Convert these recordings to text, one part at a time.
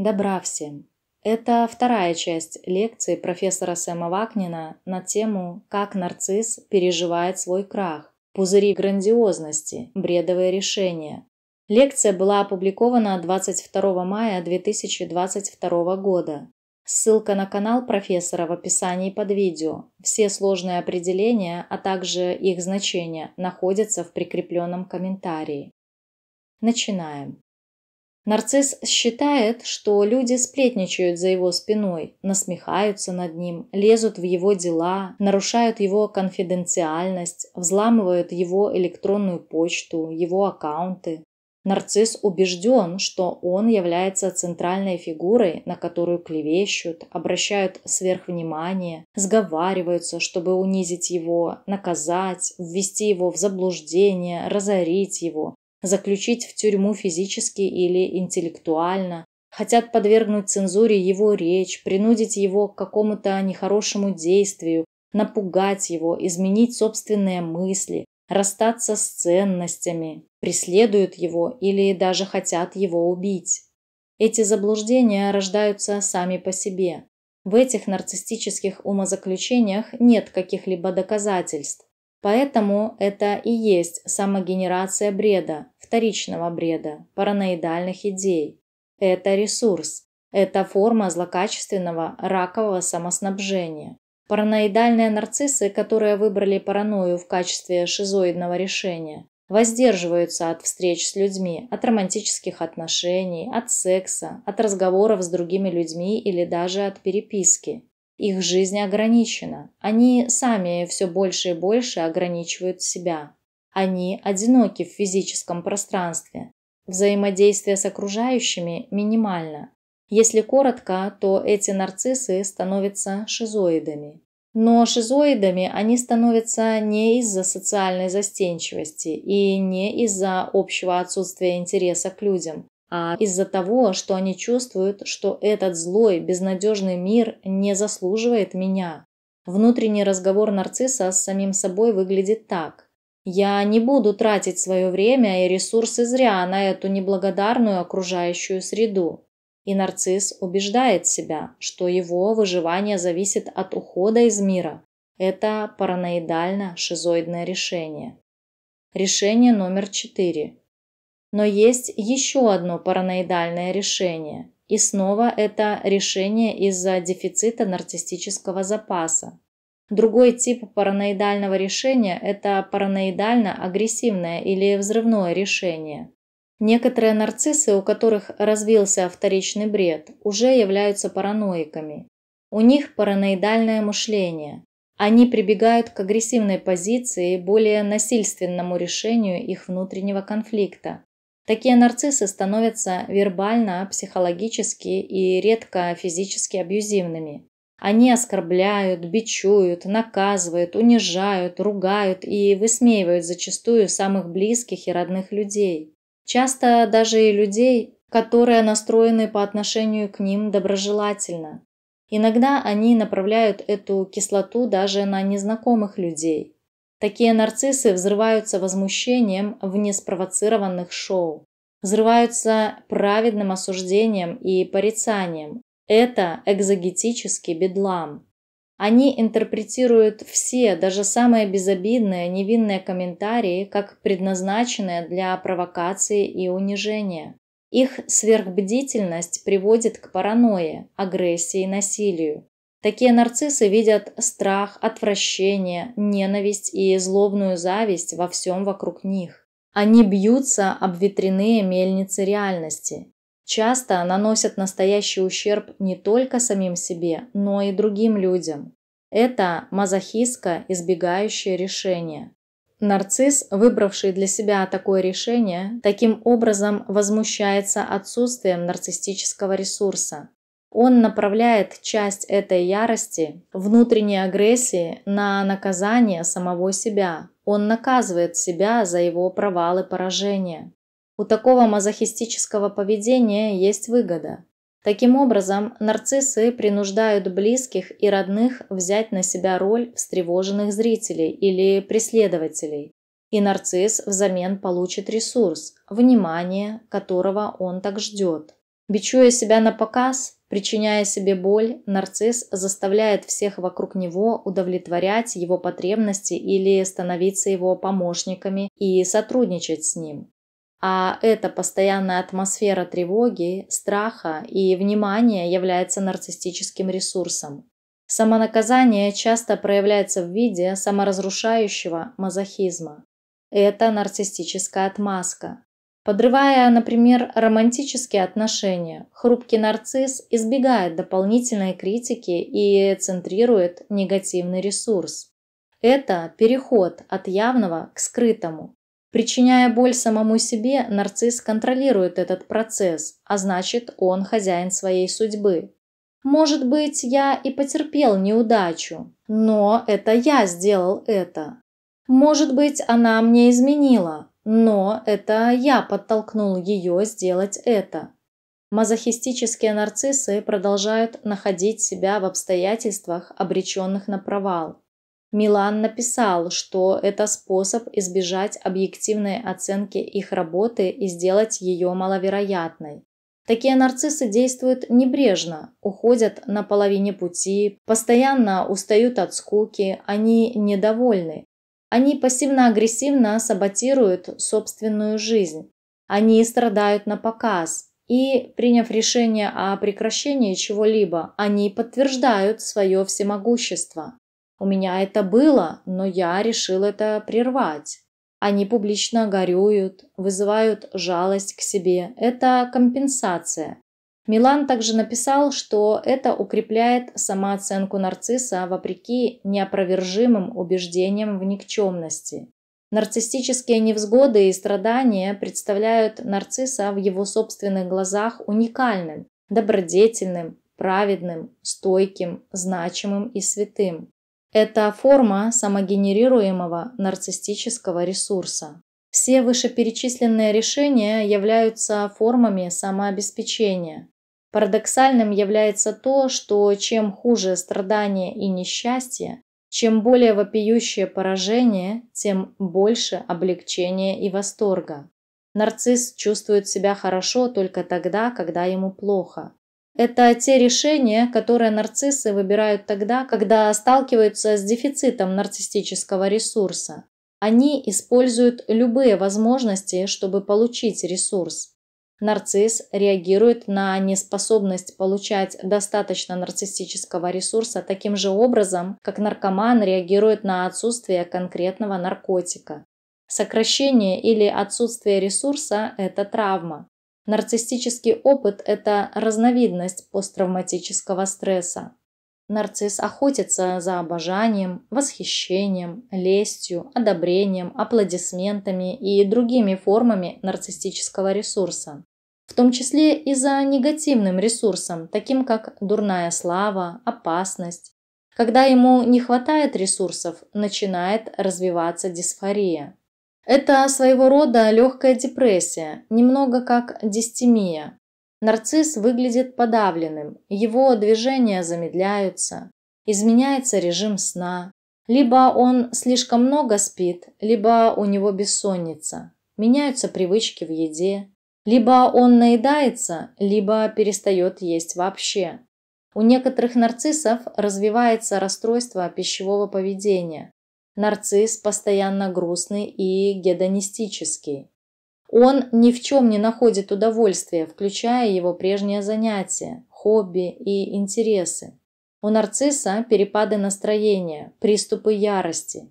Добра всем. Это вторая часть лекции профессора Сэма Вакнина на тему «Как нарцисс переживает свой крах. Пузыри грандиозности. Бредовые решения». Лекция была опубликована 22 мая 2022 года. Ссылка на канал профессора в описании под видео. Все сложные определения, а также их значения находятся в прикрепленном комментарии. Начинаем. Нарцисс считает, что люди сплетничают за его спиной, насмехаются над ним, лезут в его дела, нарушают его конфиденциальность, взламывают его электронную почту, его аккаунты. Нарцисс убежден, что он является центральной фигурой, на которую клевещут, обращают сверхвнимание, сговариваются, чтобы унизить его, наказать, ввести его в заблуждение, разорить его, заключить в тюрьму физически или интеллектуально, хотят подвергнуть цензуре его речь, принудить его к какому-то нехорошему действию, напугать его, изменить собственные мысли, расстаться с ценностями, преследуют его или даже хотят его убить. Эти заблуждения рождаются сами по себе. В этих нарциссических умозаключениях нет каких-либо доказательств. Поэтому это и есть самогенерация бреда, вторичного бреда, параноидальных идей. Это ресурс, это форма злокачественного ракового самоснабжения. Параноидальные нарциссы, которые выбрали паранойю в качестве шизоидного решения, воздерживаются от встреч с людьми, от романтических отношений, от секса, от разговоров с другими людьми или даже от переписки. Их жизнь ограничена. Они сами все больше и больше ограничивают себя. Они одиноки в физическом пространстве. Взаимодействие с окружающими минимально. Если коротко, то эти нарциссы становятся шизоидами. Но шизоидами они становятся не из-за социальной застенчивости и не из-за общего отсутствия интереса к людям, а из-за того, что они чувствуют, что этот злой, безнадежный мир не заслуживает меня. Внутренний разговор нарцисса с самим собой выглядит так. Я не буду тратить свое время и ресурсы зря на эту неблагодарную окружающую среду. И нарцисс убеждает себя, что его выживание зависит от ухода из мира. Это параноидально-шизоидное решение. Решение номер четыре. Но есть еще одно параноидальное решение. И снова это решение из-за дефицита нарциссического запаса. Другой тип параноидального решения – это параноидально-агрессивное или взрывное решение. Некоторые нарциссы, у которых развился вторичный бред, уже являются параноиками. У них параноидальное мышление. Они прибегают к агрессивной позиции более насильственному решению их внутреннего конфликта. Такие нарциссы становятся вербально, психологически и редко физически абьюзивными. Они оскорбляют, бичуют, наказывают, унижают, ругают и высмеивают зачастую самых близких и родных людей. Часто даже и людей, которые настроены по отношению к ним доброжелательно. Иногда они направляют эту кислоту даже на незнакомых людей. Такие нарциссы взрываются возмущением в неспровоцированных шоу, взрываются праведным осуждением и порицанием, это экзогетический бедлам. Они интерпретируют все, даже самые безобидные, невинные комментарии, как предназначенные для провокации и унижения. Их сверхбдительность приводит к паранойе, агрессии и насилию. Такие нарциссы видят страх, отвращение, ненависть и злобную зависть во всем вокруг них. Они бьются об ветряные мельницы реальности. Часто наносят настоящий ущерб не только самим себе, но и другим людям. Это мазохистка, избегающее решение. Нарцисс, выбравший для себя такое решение, таким образом возмущается отсутствием нарциссического ресурса. Он направляет часть этой ярости, внутренней агрессии на наказание самого себя. Он наказывает себя за его провалы и поражения. У такого мазохистического поведения есть выгода. Таким образом, нарциссы принуждают близких и родных взять на себя роль встревоженных зрителей или преследователей, и нарцисс взамен получит ресурс, внимание, которого он так ждет. Бичуя себя на показ, причиняя себе боль, нарцисс заставляет всех вокруг него удовлетворять его потребности или становиться его помощниками и сотрудничать с ним. А эта постоянная атмосфера тревоги, страха и внимания является нарциссическим ресурсом. Самонаказание часто проявляется в виде саморазрушающего мазохизма. Это нарциссическая отмазка. Подрывая, например, романтические отношения, хрупкий нарцисс избегает дополнительной критики и центрирует негативный ресурс. Это переход от явного к скрытому, Причиняя боль самому себе, нарцисс контролирует этот процесс, а значит, он хозяин своей судьбы. Может быть, я и потерпел неудачу, но это я сделал это. Может быть, она мне изменила, но это я подтолкнул ее сделать это. Мазохистические нарциссы продолжают находить себя в обстоятельствах, обреченных на провал. Милан написал, что это способ избежать объективной оценки их работы и сделать ее маловероятной. Такие нарциссы действуют небрежно, уходят на половине пути, постоянно устают от скуки, они недовольны. Они пассивно-агрессивно саботируют собственную жизнь. Они страдают на показ. И, приняв решение о прекращении чего-либо, они подтверждают свое всемогущество. У меня это было, но я решил это прервать. Они публично горюют, вызывают жалость к себе. Это компенсация. Милан также написал, что это укрепляет самооценку нарцисса вопреки неопровержимым убеждениям в никчемности. Нарциссические невзгоды и страдания представляют нарцисса в его собственных глазах уникальным, добродетельным, праведным, стойким, значимым и святым. Это форма самогенерируемого нарциссического ресурса. Все вышеперечисленные решения являются формами самообеспечения. Парадоксальным является то, что чем хуже страдания и несчастье, чем более вопиющее поражение, тем больше облегчения и восторга. Нарцисс чувствует себя хорошо только тогда, когда ему плохо. Это те решения, которые нарциссы выбирают тогда, когда сталкиваются с дефицитом нарциссического ресурса. Они используют любые возможности, чтобы получить ресурс. Нарцисс реагирует на неспособность получать достаточно нарциссического ресурса таким же образом, как наркоман реагирует на отсутствие конкретного наркотика. Сокращение или отсутствие ресурса – это травма. Нарциссический опыт – это разновидность посттравматического стресса. Нарцисс охотится за обожанием, восхищением, лестью, одобрением, аплодисментами и другими формами нарциссического ресурса. В том числе и за негативным ресурсом, таким как дурная слава, опасность. Когда ему не хватает ресурсов, начинает развиваться дисфория. Это своего рода легкая депрессия, немного как дистемия. Нарцисс выглядит подавленным, его движения замедляются, изменяется режим сна. Либо он слишком много спит, либо у него бессонница. Меняются привычки в еде. Либо он наедается, либо перестает есть вообще. У некоторых нарциссов развивается расстройство пищевого поведения нарцисс постоянно грустный и гедонистический. Он ни в чем не находит удовольствия, включая его прежние занятия, хобби и интересы. У нарцисса перепады настроения, приступы ярости.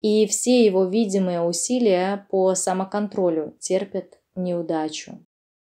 И все его видимые усилия по самоконтролю терпят неудачу.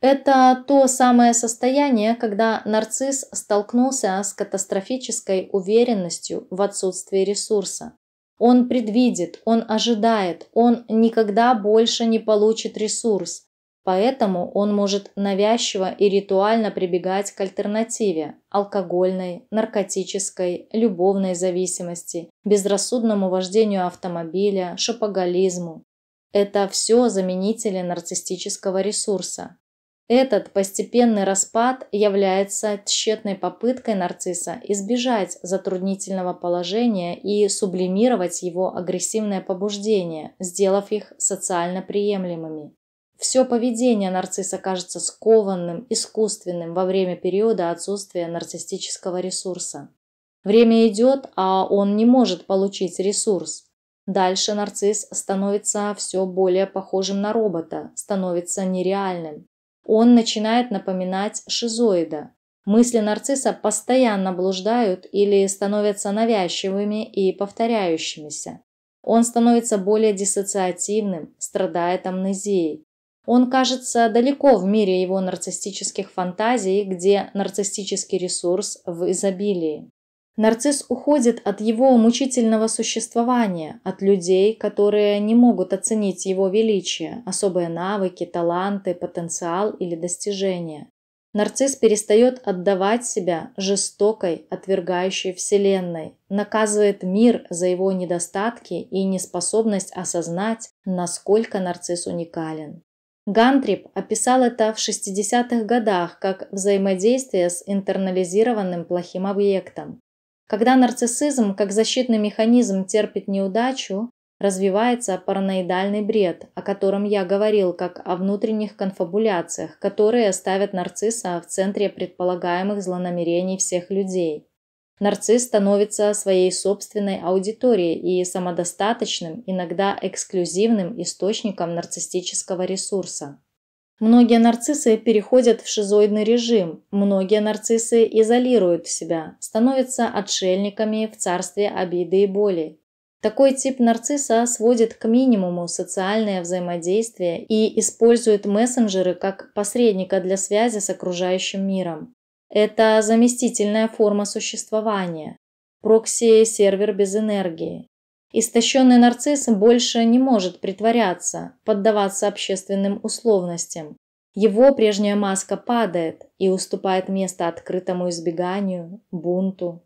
Это то самое состояние, когда нарцисс столкнулся с катастрофической уверенностью в отсутствии ресурса, он предвидит, он ожидает, он никогда больше не получит ресурс. Поэтому он может навязчиво и ритуально прибегать к альтернативе – алкогольной, наркотической, любовной зависимости, безрассудному вождению автомобиля, шопоголизму. Это все заменители нарциссического ресурса. Этот постепенный распад является тщетной попыткой нарцисса избежать затруднительного положения и сублимировать его агрессивное побуждение, сделав их социально приемлемыми. Все поведение нарцисса кажется скованным, искусственным во время периода отсутствия нарциссического ресурса. Время идет, а он не может получить ресурс, Дальше нарцисс становится все более похожим на робота, становится нереальным. Он начинает напоминать шизоида. Мысли нарцисса постоянно блуждают или становятся навязчивыми и повторяющимися. Он становится более диссоциативным, страдает амнезией. Он кажется далеко в мире его нарциссических фантазий, где нарциссический ресурс в изобилии. Нарцисс уходит от его мучительного существования, от людей, которые не могут оценить его величие, особые навыки, таланты, потенциал или достижения. Нарцисс перестает отдавать себя жестокой, отвергающей вселенной, наказывает мир за его недостатки и неспособность осознать, насколько нарцисс уникален. Гантрип описал это в 60-х годах как взаимодействие с интернализированным плохим объектом. Когда нарциссизм как защитный механизм терпит неудачу, развивается параноидальный бред, о котором я говорил как о внутренних конфабуляциях, которые ставят нарцисса в центре предполагаемых злонамерений всех людей. Нарцисс становится своей собственной аудиторией и самодостаточным, иногда эксклюзивным источником нарциссического ресурса. Многие нарциссы переходят в шизоидный режим, многие нарциссы изолируют себя, становятся отшельниками в царстве обиды и боли. Такой тип нарцисса сводит к минимуму социальное взаимодействие и использует мессенджеры как посредника для связи с окружающим миром. Это заместительная форма существования. Прокси-сервер без энергии. Истощенный нарцисс больше не может притворяться, поддаваться общественным условностям. Его прежняя маска падает и уступает место открытому избеганию, бунту.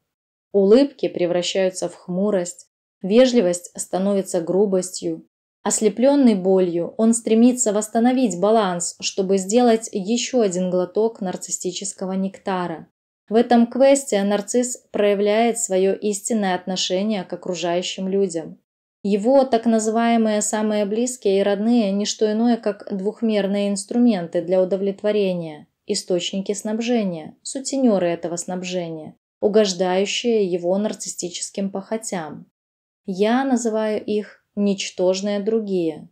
Улыбки превращаются в хмурость, вежливость становится грубостью. Ослепленный болью, он стремится восстановить баланс, чтобы сделать еще один глоток нарциссического нектара. В этом квесте нарцисс проявляет свое истинное отношение к окружающим людям. Его так называемые самые близкие и родные – не что иное, как двухмерные инструменты для удовлетворения, источники снабжения, сутенеры этого снабжения, угождающие его нарциссическим похотям. Я называю их «ничтожные другие».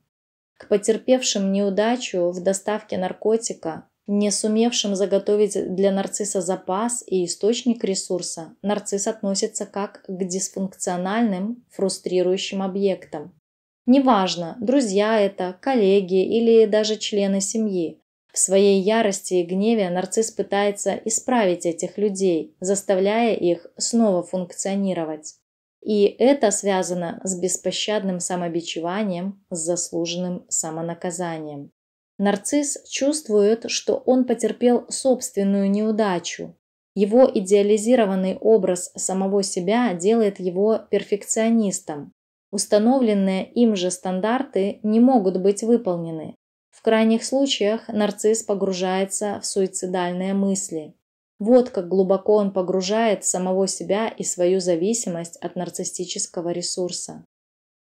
К потерпевшим неудачу в доставке наркотика не сумевшим заготовить для нарцисса запас и источник ресурса, нарцисс относится как к дисфункциональным, фрустрирующим объектам. Неважно, друзья это, коллеги или даже члены семьи. В своей ярости и гневе нарцисс пытается исправить этих людей, заставляя их снова функционировать. И это связано с беспощадным самобичеванием, с заслуженным самонаказанием. Нарцисс чувствует, что он потерпел собственную неудачу. Его идеализированный образ самого себя делает его перфекционистом. Установленные им же стандарты не могут быть выполнены. В крайних случаях нарцисс погружается в суицидальные мысли. Вот как глубоко он погружает самого себя и свою зависимость от нарциссического ресурса.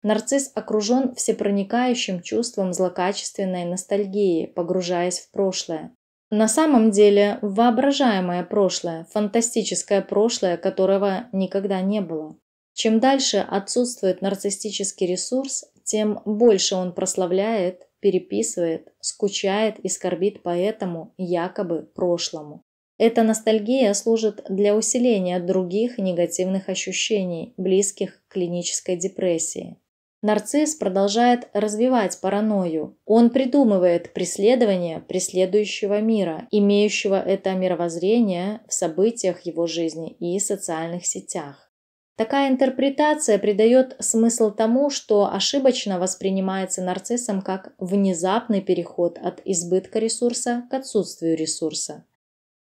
Нарцисс окружен всепроникающим чувством злокачественной ностальгии, погружаясь в прошлое. На самом деле воображаемое прошлое, фантастическое прошлое, которого никогда не было. Чем дальше отсутствует нарциссический ресурс, тем больше он прославляет, переписывает, скучает и скорбит по этому якобы прошлому. Эта ностальгия служит для усиления других негативных ощущений, близких к клинической депрессии. Нарцисс продолжает развивать паранойю. Он придумывает преследование преследующего мира, имеющего это мировоззрение в событиях его жизни и социальных сетях. Такая интерпретация придает смысл тому, что ошибочно воспринимается нарциссом как внезапный переход от избытка ресурса к отсутствию ресурса.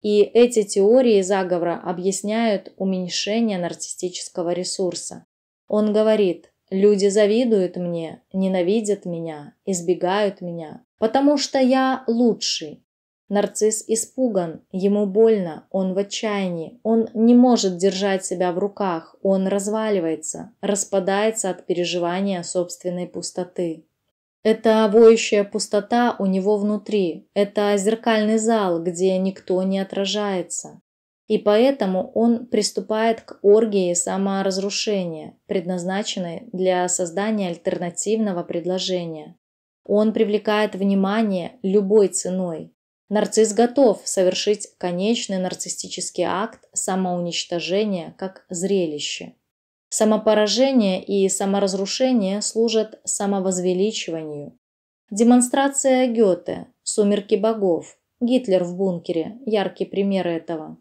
И эти теории заговора объясняют уменьшение нарциссического ресурса. Он говорит, Люди завидуют мне, ненавидят меня, избегают меня, потому что я лучший. Нарцисс испуган, ему больно, он в отчаянии, он не может держать себя в руках, он разваливается, распадается от переживания собственной пустоты. Это воющая пустота у него внутри, это зеркальный зал, где никто не отражается и поэтому он приступает к оргии саморазрушения, предназначенной для создания альтернативного предложения. Он привлекает внимание любой ценой. Нарцисс готов совершить конечный нарциссический акт самоуничтожения как зрелище. Самопоражение и саморазрушение служат самовозвеличиванию. Демонстрация Гёте, «Сумерки богов», Гитлер в бункере – яркие примеры этого.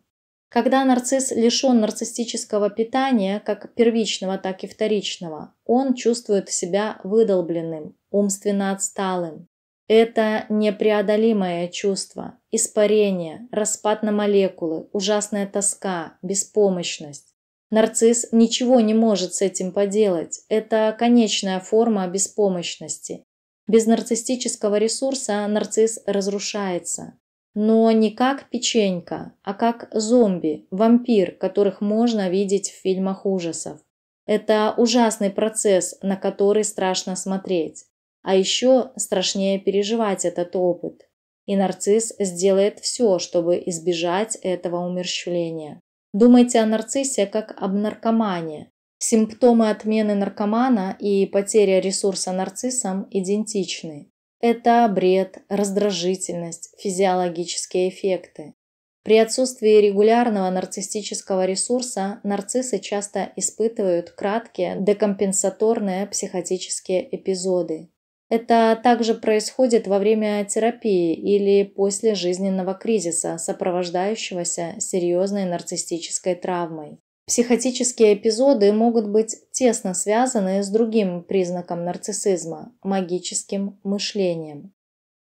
Когда нарцисс лишен нарциссического питания, как первичного, так и вторичного, он чувствует себя выдолбленным, умственно отсталым. Это непреодолимое чувство, испарение, распад на молекулы, ужасная тоска, беспомощность. Нарцисс ничего не может с этим поделать. Это конечная форма беспомощности. Без нарциссического ресурса нарцисс разрушается, но не как печенька, а как зомби, вампир, которых можно видеть в фильмах ужасов. Это ужасный процесс, на который страшно смотреть. А еще страшнее переживать этот опыт. И нарцисс сделает все, чтобы избежать этого умерщвления. Думайте о нарциссе как об наркомане. Симптомы отмены наркомана и потеря ресурса нарциссом идентичны. Это обред, раздражительность, физиологические эффекты. При отсутствии регулярного нарциссического ресурса нарциссы часто испытывают краткие декомпенсаторные психотические эпизоды. Это также происходит во время терапии или после жизненного кризиса, сопровождающегося серьезной нарциссической травмой. Психотические эпизоды могут быть тесно связаны с другим признаком нарциссизма – магическим мышлением.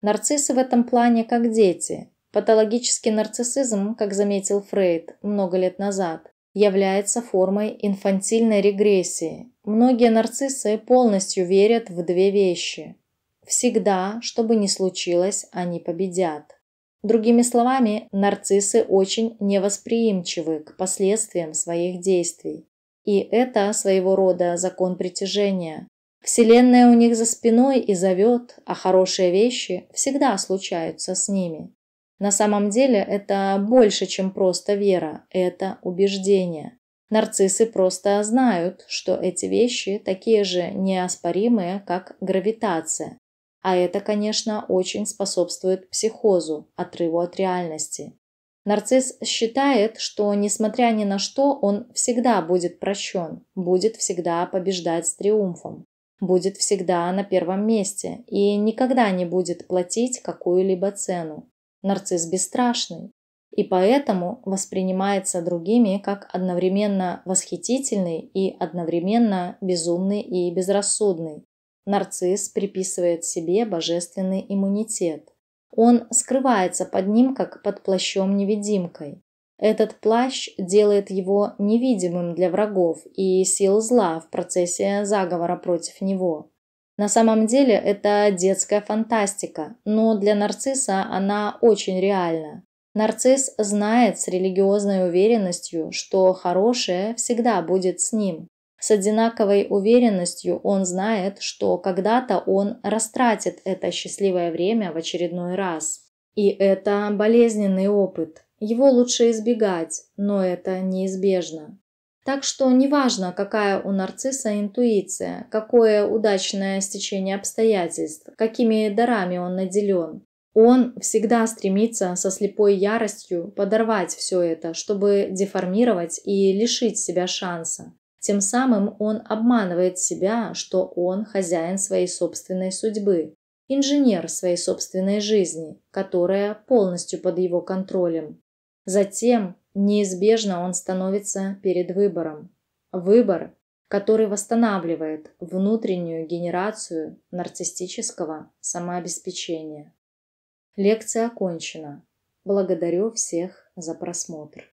Нарциссы в этом плане как дети. Патологический нарциссизм, как заметил Фрейд много лет назад, является формой инфантильной регрессии. Многие нарциссы полностью верят в две вещи. Всегда, что бы ни случилось, они победят. Другими словами, нарциссы очень невосприимчивы к последствиям своих действий. И это своего рода закон притяжения. Вселенная у них за спиной и зовет, а хорошие вещи всегда случаются с ними. На самом деле это больше, чем просто вера, это убеждение. Нарциссы просто знают, что эти вещи такие же неоспоримые, как гравитация, а это, конечно, очень способствует психозу, отрыву от реальности. Нарцисс считает, что, несмотря ни на что, он всегда будет прощен, будет всегда побеждать с триумфом, будет всегда на первом месте и никогда не будет платить какую-либо цену. Нарцисс бесстрашный и поэтому воспринимается другими как одновременно восхитительный и одновременно безумный и безрассудный, Нарцисс приписывает себе божественный иммунитет. Он скрывается под ним, как под плащом-невидимкой. Этот плащ делает его невидимым для врагов и сил зла в процессе заговора против него. На самом деле это детская фантастика, но для нарцисса она очень реальна. Нарцисс знает с религиозной уверенностью, что хорошее всегда будет с ним. С одинаковой уверенностью он знает, что когда-то он растратит это счастливое время в очередной раз. И это болезненный опыт. Его лучше избегать, но это неизбежно. Так что неважно, какая у нарцисса интуиция, какое удачное стечение обстоятельств, какими дарами он наделен, он всегда стремится со слепой яростью подорвать все это, чтобы деформировать и лишить себя шанса. Тем самым он обманывает себя, что он хозяин своей собственной судьбы, инженер своей собственной жизни, которая полностью под его контролем. Затем неизбежно он становится перед выбором. Выбор, который восстанавливает внутреннюю генерацию нарциссического самообеспечения. Лекция окончена. Благодарю всех за просмотр.